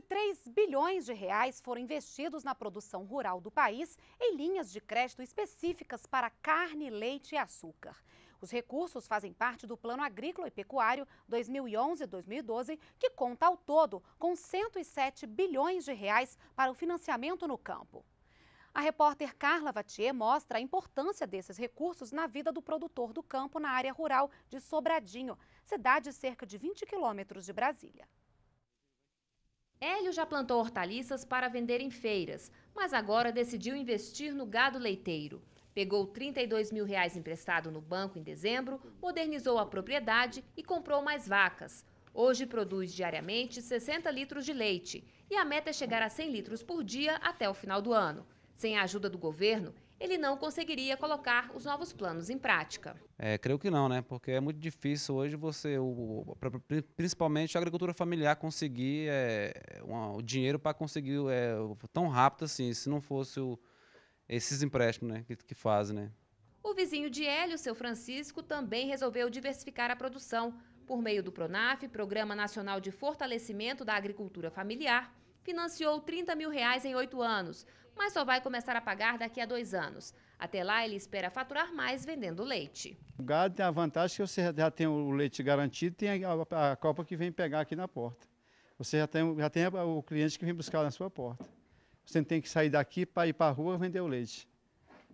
23 bilhões de reais foram investidos na produção rural do país em linhas de crédito específicas para carne, leite e açúcar. Os recursos fazem parte do Plano Agrícola e Pecuário 2011-2012, que conta ao todo com 107 bilhões de reais para o financiamento no campo. A repórter Carla Vatier mostra a importância desses recursos na vida do produtor do campo na área rural de Sobradinho, cidade cerca de 20 quilômetros de Brasília. Hélio já plantou hortaliças para vender em feiras, mas agora decidiu investir no gado leiteiro. Pegou 32 mil reais emprestado no banco em dezembro, modernizou a propriedade e comprou mais vacas. Hoje produz diariamente 60 litros de leite e a meta é chegar a 100 litros por dia até o final do ano. Sem a ajuda do governo, ele não conseguiria colocar os novos planos em prática. É, creio que não, né? Porque é muito difícil hoje você, o, principalmente a agricultura familiar, conseguir é, uma, o dinheiro para conseguir é, tão rápido assim, se não fosse o, esses empréstimos né, que, que fazem, né? O vizinho de Hélio, seu Francisco, também resolveu diversificar a produção por meio do PRONAF, Programa Nacional de Fortalecimento da Agricultura Familiar, financiou 30 mil reais em oito anos, mas só vai começar a pagar daqui a dois anos. Até lá, ele espera faturar mais vendendo leite. O gado tem a vantagem que você já tem o leite garantido, tem a, a copa que vem pegar aqui na porta. Você já tem, já tem o cliente que vem buscar na sua porta. Você não tem que sair daqui para ir para a rua vender o leite.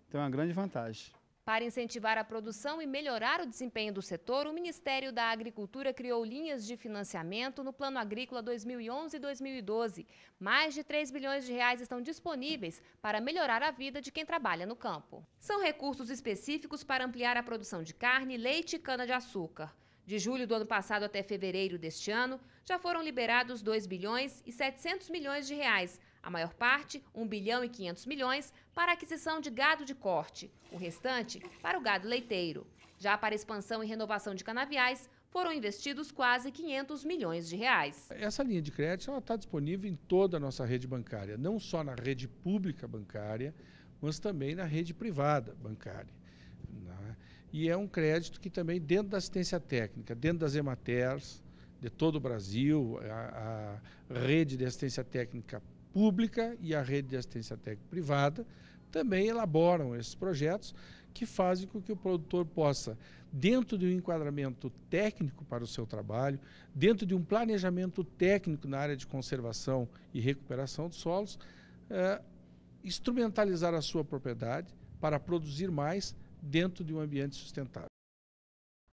Então é uma grande vantagem. Para incentivar a produção e melhorar o desempenho do setor, o Ministério da Agricultura criou linhas de financiamento no Plano Agrícola 2011 2012. Mais de 3 bilhões de reais estão disponíveis para melhorar a vida de quem trabalha no campo. São recursos específicos para ampliar a produção de carne, leite e cana-de-açúcar. De julho do ano passado até fevereiro deste ano, já foram liberados 2 bilhões e 700 milhões de reais a maior parte, 1 bilhão e 500 milhões, para aquisição de gado de corte, o restante para o gado leiteiro. Já para expansão e renovação de canaviais, foram investidos quase 500 milhões de reais. Essa linha de crédito está disponível em toda a nossa rede bancária, não só na rede pública bancária, mas também na rede privada bancária. Né? E é um crédito que também dentro da assistência técnica, dentro das EMATERs, de todo o Brasil, a, a rede de assistência técnica pública e a rede de assistência técnica privada também elaboram esses projetos que fazem com que o produtor possa, dentro de um enquadramento técnico para o seu trabalho, dentro de um planejamento técnico na área de conservação e recuperação de solos, é, instrumentalizar a sua propriedade para produzir mais dentro de um ambiente sustentável.